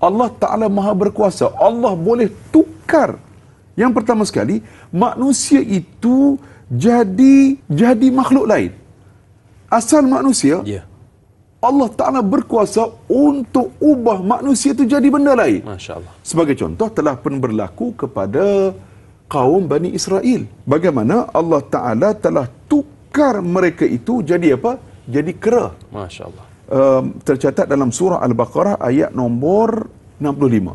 Allah Ta'ala maha berkuasa. Allah boleh tukar. Yang pertama sekali, manusia itu jadi jadi makhluk lain. Asal manusia, yeah. Allah Ta'ala berkuasa untuk ubah manusia itu jadi benda lain. Masya Allah. Sebagai contoh, telah pun berlaku kepada kaum Bani Israel. Bagaimana Allah Ta'ala telah tukar mereka itu jadi apa? Jadi kera. Masya Allah tercatat dalam surah Al-Baqarah ayat nombor 65.